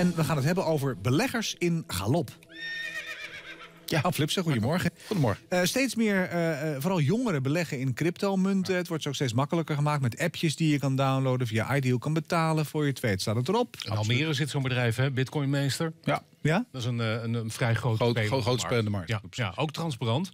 En we gaan het hebben over beleggers in galop. Ja, ah, oh, Flipsen, goedemorgen. Goedemorgen. Eh, steeds meer, eh, eh, vooral jongeren, beleggen in cryptomunten. Het wordt ook steeds makkelijker gemaakt met appjes die je kan downloaden... via ideal kan betalen voor je tweet. Staat het erop? In Almere zit zo'n bedrijf, hè? Bitcoinmeester. Ja. ja. Dat is een, een, een vrij groot, groot, spelende markt. Ja, ja, ook transparant.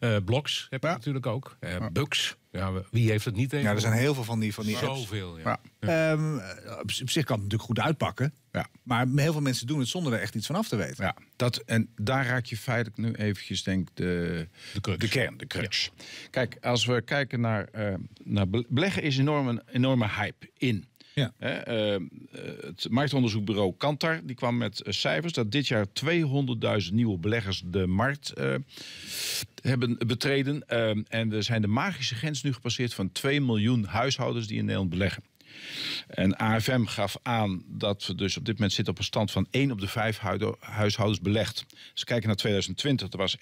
Uh, blocks heb je natuurlijk ook. Bugs. Ja, wie heeft het niet tegen? Ja, er zijn heel veel van die, van die apps. Zoveel, ja. Ehm, op, zich kan het natuurlijk goed uitpakken. Ja. Maar heel veel mensen doen het zonder er echt iets van af te weten. Ja, dat, en daar raak je feitelijk nu eventjes, denk de, de, kern, de crux. Kijk, als we kijken naar, uh, naar beleggen is enorm, een enorme hype in. Ja. Eh, het marktonderzoekbureau Kantar die kwam met eh, cijfers dat dit jaar 200.000 nieuwe beleggers de markt eh, hebben betreden. Ehm, en er zijn de magische grens nu gepasseerd van 2 miljoen huishoudens die in Nederland beleggen. En AFM gaf aan dat we dus op dit moment zitten op een stand van 1 op de 5 huishoudens belegd. Als dus we kijken naar 2020, er was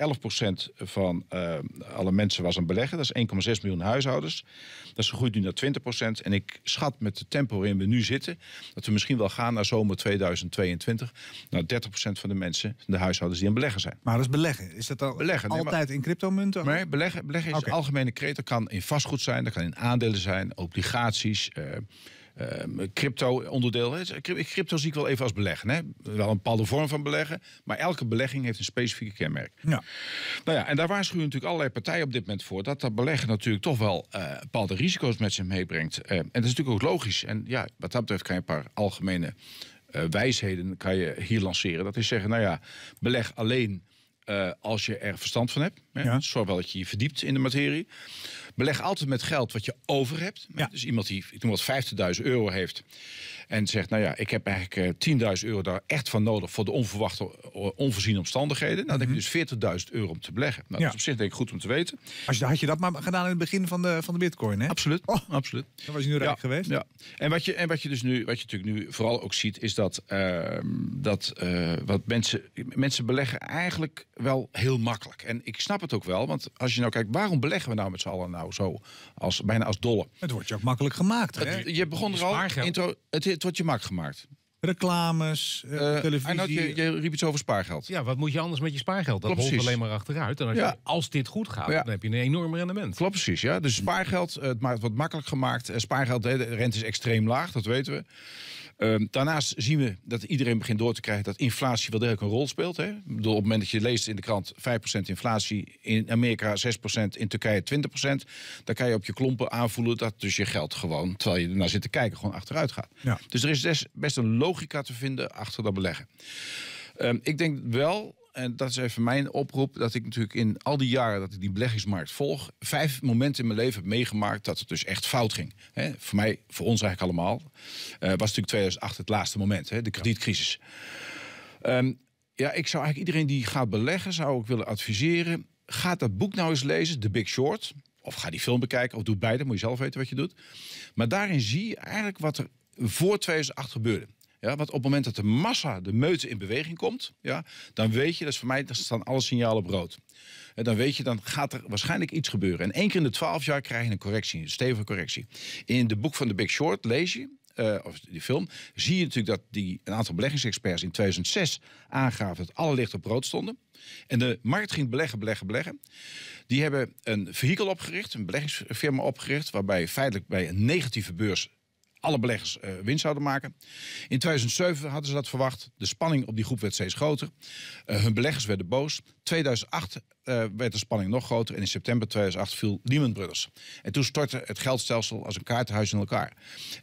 11% van eh, alle mensen was aan beleggen. Dat is 1,6 miljoen huishoudens. Dat is gegroeid nu naar 20%. En ik schat met het tempo waarin we nu zitten, dat we misschien wel gaan naar zomer 2022 naar 30% van de mensen, de huishoudens die aan beleggen zijn. Maar dat is beleggen. Is dat al beleggen, altijd in cryptomunten? Nee, beleggen, beleggen is algemene creator. Dat kan in vastgoed zijn, dat kan in aandelen zijn, obligaties. Eh, Ehm, Crypto-onderdeel. Crypto zie ik wel even als beleggen. Hè? Wel een bepaalde vorm van beleggen. Maar elke belegging heeft een specifieke kenmerk. Ja. Nou ja, en daar waarschuwen natuurlijk allerlei partijen op dit moment voor. Dat dat beleggen natuurlijk toch wel eh, bepaalde risico's met zich meebrengt. Ehm, en dat is natuurlijk ook logisch. En ja, wat dat betreft kan je een paar algemene eh, wijsheden kan je hier lanceren. Dat is zeggen, nou ja, beleg alleen eh, als je er verstand van hebt. Zorg wel dat je je verdiept in de materie. Beleg altijd met geld wat je over hebt. Dus iemand die ik noem wat 50.000 euro heeft. En zegt, nou ja, ik heb eigenlijk 10.000 eh, euro daar echt van nodig voor de onverwachte, onvoorziene omstandigheden. Nou, dan heb je mhm. dus 40.000 euro om te beleggen. Nou, ja. Dat is op zich denk ik goed om te weten. Als je, had je dat maar gedaan in het begin van de, van de bitcoin, hè? Absoluut, oh. absoluut. Dan was je nu rijk ja, geweest. Ja. En, wat je, en wat je dus nu, wat je natuurlijk nu vooral ook ziet, is dat, ehm, dat eh, wat mensen, mensen beleggen eigenlijk wel heel makkelijk. En ik snap het ook wel, want als je nou kijkt, waarom beleggen we nou met z'n allen nou zo, als, bijna als dolle? Het wordt je ook makkelijk gemaakt, hè? je begon er al, intro, het wat je mak gemaakt? Reclames, eh, Eh, televisie. je, je riep iets over spaargeld. Ja, wat moet je anders met je spaargeld? Dat Klopt, alleen maar achteruit. En als, Ja. als dit goed gaat, dan heb je een enorm rendement. Klopt precies, ja. Dus spaargeld, eh, het maakt wat makkelijk gemaakt. Eh, spaargeld, de rente is extreem laag, dat weten we. Ehm, daarnaast zien we dat iedereen begint door te krijgen dat inflatie wel degelijk een rol speelt. Hè? Bedoel, op het moment dat je leest in de krant 5% inflatie, in Amerika 6%, in Turkije 20%, dan kan je op je klompen aanvoelen dat dus je geld gewoon, terwijl je ernaar zit te kijken, gewoon achteruit gaat. Ja. Dus er is best een logica te vinden achter dat beleggen. Ehm, ik denk wel en dat is even mijn oproep, dat ik natuurlijk in al die jaren dat ik die beleggingsmarkt volg, vijf momenten in mijn leven heb meegemaakt dat het dus echt fout ging. voor mij, voor ons eigenlijk allemaal, eh, was natuurlijk 2008 het laatste moment, de kredietcrisis. Ehm, ja, ik zou eigenlijk iedereen die gaat beleggen, zou ik willen adviseren, ga dat boek nou eens lezen, The Big Short. Of ga die film bekijken, of doe beide, moet je zelf weten wat je doet. Maar daarin zie je eigenlijk wat er voor 2008 gebeurde. Ja, want op het moment dat de massa, de meute in beweging komt, ja, dan weet je, dat is voor mij, dan staan alle signalen op rood. En dan weet je, dan gaat er waarschijnlijk iets gebeuren. En één keer in de twaalf jaar krijg je een correctie, een stevige correctie. In de boek van The Big Short lees je, eh, of die film, zie je natuurlijk dat die, een aantal beleggingsexperts in 2006 aangaven dat alle licht op rood stonden. En de markt ging beleggen, beleggen, beleggen. Die hebben een vehikel opgericht, een beleggingsfirma opgericht, waarbij feitelijk bij een negatieve beurs alle beleggers uh, winst zouden maken. In 2007 hadden ze dat verwacht. De spanning op die groep werd steeds groter. Eh, hun beleggers werden boos. 2008 eh, werd de spanning nog groter en in september 2008 viel Lehman Brothers. En toen stortte het geldstelsel als een kaartenhuis in elkaar.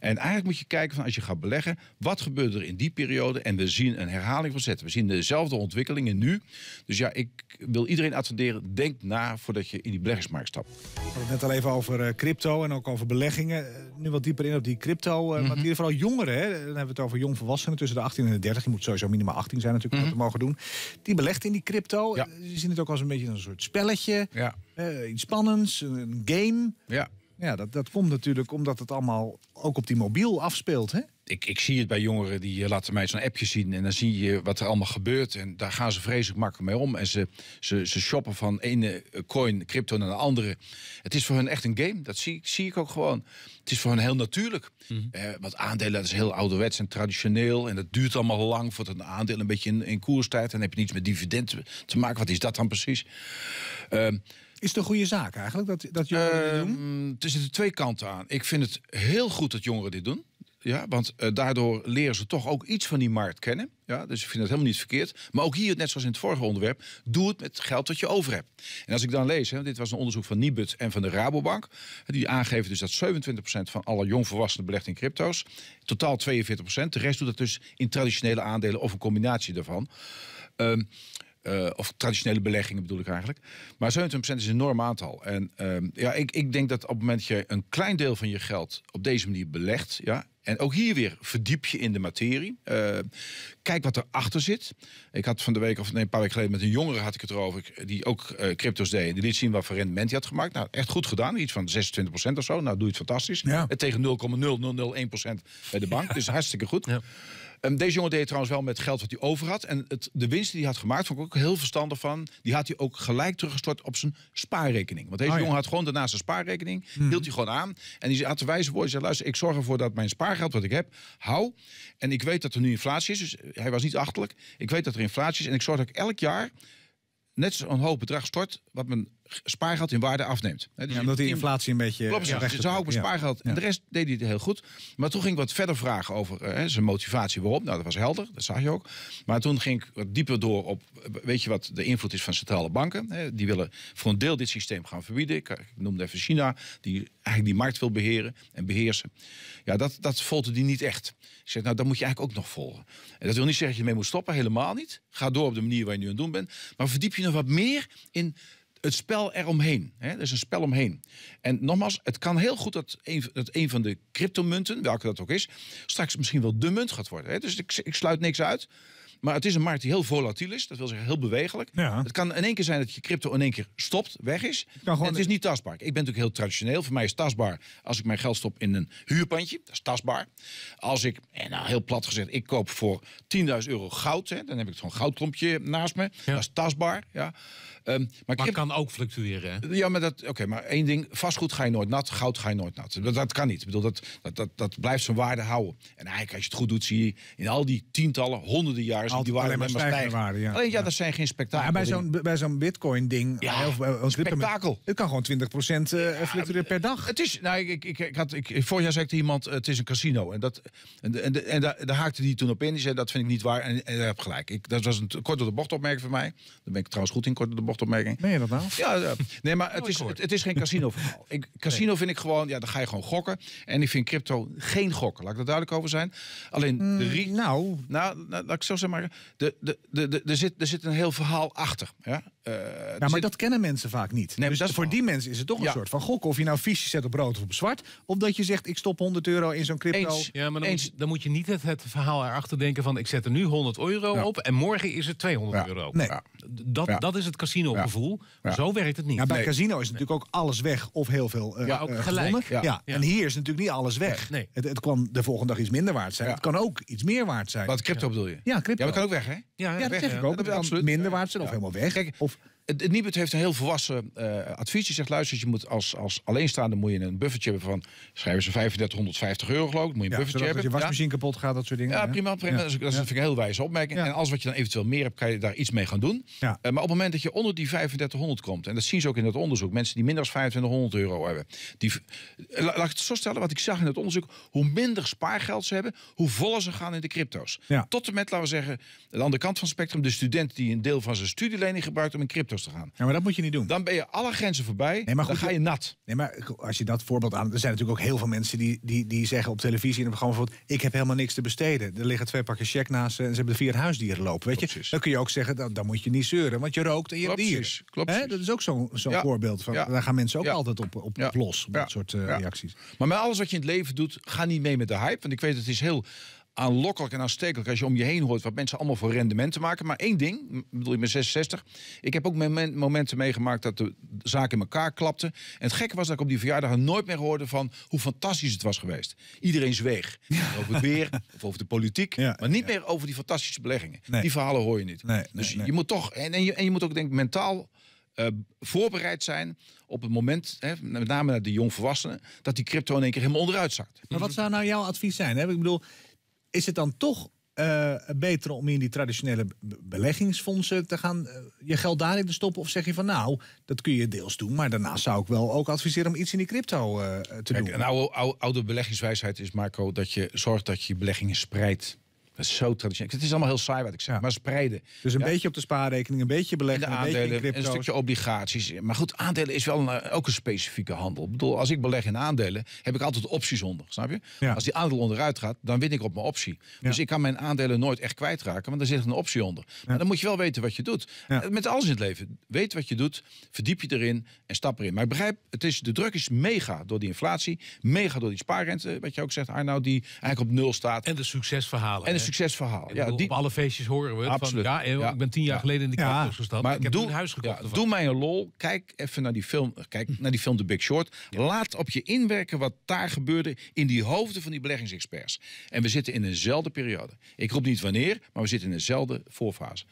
En eigenlijk moet je kijken van als je gaat beleggen, wat gebeurde er in die periode? En we zien een herhaling van zetten. We zien dezelfde ontwikkelingen nu. Dus ja, ik wil iedereen adviseren, denk na voordat je in die beleggingsmarkt stapt. We hadden het net al even over eh, crypto en ook over beleggingen. Eh, nu wat dieper in op die crypto, mm maar hier mhm. vooral jongeren. Hè? Dan hebben we het over jong volwassenen tussen de 18 en de 30. Je moet sowieso minimaal 18 zijn natuurlijk om dat mhm. te mogen doen. Die belegt in die crypto. Ja. Ze zien het ook als een beetje een soort spelletje. Ja. Uh, iets spannends, een game. Ja. Ja, dat, dat komt natuurlijk omdat het allemaal ook op die mobiel afspeelt. Hè? ik, ik zie het bij jongeren die eh, laten mij zo'n appje zien en dan zie je wat er allemaal gebeurt. En daar gaan ze vreselijk makkelijk mee om. En ze, ze, ze shoppen van ene eh, coin, crypto naar de andere. Het is voor hun echt een game. Dat zie, zie ik ook gewoon. Het is voor hun heel natuurlijk. Mhm. Eh, want aandelen dat is heel ouderwets en traditioneel. En dat duurt allemaal lang voordat een aandeel een beetje in, in koerstijd. En dan heb je niets met dividend te maken. Wat is dat dan precies? Ehm, is het een goede zaak eigenlijk dat, dat jongeren uh, dit ehm, doen? Er zitten twee kanten aan. Ik vind het heel goed dat jongeren dit doen. Ja, want eh, daardoor leren ze toch ook iets van die markt kennen. Ja, dus ik vind dat helemaal niet verkeerd. Maar ook hier, net zoals in het vorige onderwerp, doe het met geld dat je over hebt. En als ik dan lees, hè, dit was een onderzoek van Nibud en van de Rabobank. Die aangeven dus dat 27% van alle jongvolwassenen belegt in crypto's. Totaal 42%. De rest doet dat dus in traditionele aandelen of een combinatie daarvan. Ehm, eh, of traditionele beleggingen bedoel ik eigenlijk. Maar 27% is een enorm aantal. En ehm, ja, ik, ik denk dat op het moment dat je een klein deel van je geld op deze manier belegt, ja, en ook hier weer verdiep je in de materie. Eh, kijk wat erachter zit. Ik had van de week, of nee, een paar weken geleden met een jongere had ik het erover. Die ook eh, crypto's deed. Die liet zien wat voor rendement hij had gemaakt. Nou, echt goed gedaan. Iets van 26% of zo. Nou, doe je het fantastisch. Ja. Eh, tegen 0,0001% bij de bank. Dus hartstikke goed. Ja. Ehm, deze jongen deed trouwens wel met geld wat hij over had. En het, de winst die hij had gemaakt, vond ik ook heel verstandig van. Die had hij ook gelijk teruggestort op zijn spaarrekening. Want deze oh jongen had gewoon daarnaast zijn spaarrekening. Hmm. Hield hij gewoon aan. En die had de wijze woorden. Zei, luister, ik zorg ervoor dat mijn spaargeld wat ik heb, hou. En ik weet dat er nu inflatie is. Dus eh, hij was niet achterlijk. Ik weet dat er inflatie is. En ik zorg dat ik elk jaar net zo'n hoog bedrag stort. Wat mijn spaargeld in waarde afneemt. Dat dus ja, omdat die inflatie een beetje. Klopt, eh, ja, ze houdt mijn spaargeld. En de rest deed hij heel goed. Maar toen ging ik wat verder vragen over eh, zijn motivatie waarom. Nou, dat was helder, dat zag je ook. Maar toen ging ik wat dieper door op. Eh, weet je wat de invloed is van centrale banken? die willen voor een deel dit systeem gaan verbieden. Ik, noemde even China, die eigenlijk die markt wil beheren en beheersen. Ja, dat, dat volgde die niet echt. Ik zeg, nou, dat moet je eigenlijk ook nog volgen. En dat wil niet zeggen dat je mee moet stoppen, helemaal niet. Ga door op de manier waar je nu aan het doen bent. Maar verdiep je nog wat meer in het spel eromheen. Hè? Er is een spel omheen. En nogmaals, het kan heel goed dat een, van de cryptomunten, welke dat ook is, straks misschien wel de munt gaat worden. Hè? Dus ik, ik sluit niks uit. Maar het is een markt die heel volatiel is. Dat wil zeggen heel bewegelijk. Het kan in één keer zijn dat je crypto in één keer stopt, weg is. Het, het is niet tastbaar. Ik ben natuurlijk heel traditioneel. Voor mij is tastbaar als ik mijn geld stop in een huurpandje. Dat is tastbaar. Als ik, en nou heel plat gezegd, ik koop voor 10.000 euro goud. Hè, dan heb ik zo'n goudklompje naast me. Dat is tastbaar. Ja. Ehm, maar, kan ook fluctueren. Hè? Ja, maar dat. Oké, maar één ding. Vastgoed ga je nooit nat. Goud ga je nooit nat. Dat, dat kan niet. Ik bedoel, dat, dat, dat, dat, blijft zijn waarde houden. En eigenlijk, als je het goed doet, zie je in al die tientallen, honderden jaren. die waarde maar ja. Alleen ja, dat zijn geen spektakel. bij zo'n bij zo'n Bitcoin-ding. Ja, eh, of, spektakel. Het kan gewoon 20% eh, fluctueren per dag. Het is. Nou, ik, ik, ik had. Ik, vorig jaar zei ik tegen iemand: eh, het is een casino. En, dat, en, en, en daar haakte die toen op in. Die zei: dat vind ik niet waar. En, en heb gelijk. Ik, dat was een kort door de bocht opmerking van mij. Daar ben ik trouwens goed in, kort door de bocht opmerking Nee, dat nou? Ja, nee, maar het is, het, het is geen casino verhaal. Ik, casino vind ik gewoon, ja, dan ga je gewoon gokken. En ik vind crypto geen gokken, laat ik daar duidelijk over zijn. Alleen mm, nou. nou. Nou, laat ik zo zeg maar de, de, de, de, er, zit, er zit een heel verhaal achter. Eh, ja, maar dat kennen mensen vaak niet. Nee, dus dat voor die mensen is het toch een soort van gokken. Of je nou fiches zet op rood of op zwart. Omdat je zegt, ik stop 100 euro in zo'n crypto. Eens. Ja, maar dan, Moet je, niet het, het verhaal erachter denken van... ik zet er nu 100 euro op en morgen is het 200 euro. Nee. Dat, dat is het casino gevoel. Zo werkt het niet. bij casino is natuurlijk ook alles weg of heel veel eh, ja, ook eh, gelijk. Ja. En hier is natuurlijk niet alles weg. Nee. Het, het kan de volgende dag iets minder waard zijn. Het kan ook iets meer waard zijn. Wat crypto bedoel je? Ja, crypto. Ja, dat kan ook weg hè? Ja, dat zeg ik ook. Het kan minder waard zijn of helemaal weg. of het Nibud heeft een heel volwassen eh, advies. Je zegt, luister, je moet als, als alleenstaande moet je een buffertje hebben van... schrijven ze 3550 euro geloof ik, moet je een ja, buffertje je wasmachine kapot gaat, dat soort dingen. Ja, prima. prima. Dat, is, dat vind een heel wijze opmerking. En als wat je dan eventueel meer hebt, kan je daar iets mee gaan doen. Uh, maar op het moment dat je onder die 3500 komt... en dat zien ze ook in dat onderzoek, mensen die minder dan 2500 euro hebben... Die, eh, laat ik het zo stellen, wat ik zag in het onderzoek... hoe minder spaargeld ze hebben, hoe voller ze gaan in de crypto's. Tot en met, laten we zeggen, aan de andere kant van het spectrum... de student die een deel van zijn studielening gebruikt om in crypto te gaan. Ja, maar dat moet je niet doen. Dan ben je alle grenzen voorbij. Nee, maar goed, dan ga je eh, nat. Nee, maar als je dat voorbeeld aan. Er zijn natuurlijk ook heel veel mensen die, die, die zeggen op televisie in een programma: bijvoorbeeld, ik heb helemaal niks te besteden. Er liggen twee pakken check naast en ze hebben vier huisdieren lopen. Weet je? Dan kun je ook zeggen: dan, dan moet je niet zeuren, want je rookt en je hebt dieren. Klopt. Dat is ook zo'n zo'n voorbeeld. Van, Daar gaan mensen ook altijd op, op los. Op dat soort eh, reacties. Maar met alles wat je in het leven doet, ga niet mee met de hype. Want ik weet, het is heel aanlokkelijk en aanstekelijk als je om je heen hoort wat mensen allemaal voor rendementen maken. Maar één ding, bedoel je met 66, ik heb ook momenten meegemaakt dat de zaak in elkaar klapte. En het gekke was dat ik op die verjaardag nooit meer hoorde van hoe fantastisch het was geweest. Iedereen zweeg. Over het weer, of over de politiek, maar niet meer over die fantastische beleggingen. Die verhalen hoor je niet. dus je moet toch, en, en, je, moet ook denk ik mentaal eh, voorbereid zijn op het moment, hè, met name naar de volwassenen, dat die crypto in één keer helemaal onderuit zakt. Maar wat zou nou jouw advies zijn? Hè? Ik bedoel, is het dan toch eh, beter om in die traditionele beleggingsfondsen te gaan, eh, je geld daarin te stoppen? Of zeg je van nou, dat kun je deels doen, maar daarnaast zou ik wel ook adviseren om iets in die crypto eh, te doen? Een oude, oude, beleggingswijsheid is, Marco, dat je zorgt dat je beleggingen spreidt. Dat is zo traditioneel. Het is allemaal heel saai wat ik zeg, maar spreiden. Dus een beetje op de spaarrekening, een beetje beleggen, in aandelen, een beetje Een stukje obligaties. Maar goed, aandelen is wel een, eh, ook een specifieke handel. Ik bedoel, als ik beleg in aandelen, heb ik altijd opties onder, snap je? Als die aandeel onderuit gaat, dan win ik op mijn optie. Dus ik kan mijn aandelen nooit echt kwijtraken, want er zit een optie onder. Maar dan moet je wel weten wat je doet. Eh, met alles in het leven. Weet wat je doet, verdiep je erin en stap erin. Maar ik begrijp, het is, de druk is mega door die inflatie, mega door die spaarrente, wat je ook zegt, Arnoud, die eigenlijk op nul staat. En de succesverhalen. En de succesverhaal. Ja, die... Op alle feestjes horen we Absoluut. Van, ja, ik ben tien jaar geleden in de Capitals gestapt. Maar ik heb doe, huis gekocht. doe mij een lol. Kijk even naar die film, kijk naar die film The Big Short. Laat op je inwerken wat daar gebeurde in die hoofden van die beleggingsexperts. En we zitten in eenzelfde periode. Ik roep niet wanneer, maar we zitten in dezelfde voorfase.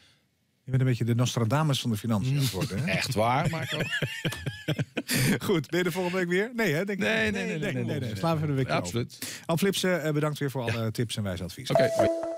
Je bent een beetje de Nostradamus van de financiën geworden, Hè? Echt waar, Marco. Goed, ben je er volgende week weer? Nee, hè? Denk nee, nee, nee, nee, nee, nee, nee, nee, nee, nee, nee, nee, nee, nee, nee, weer. nee, nee, nee,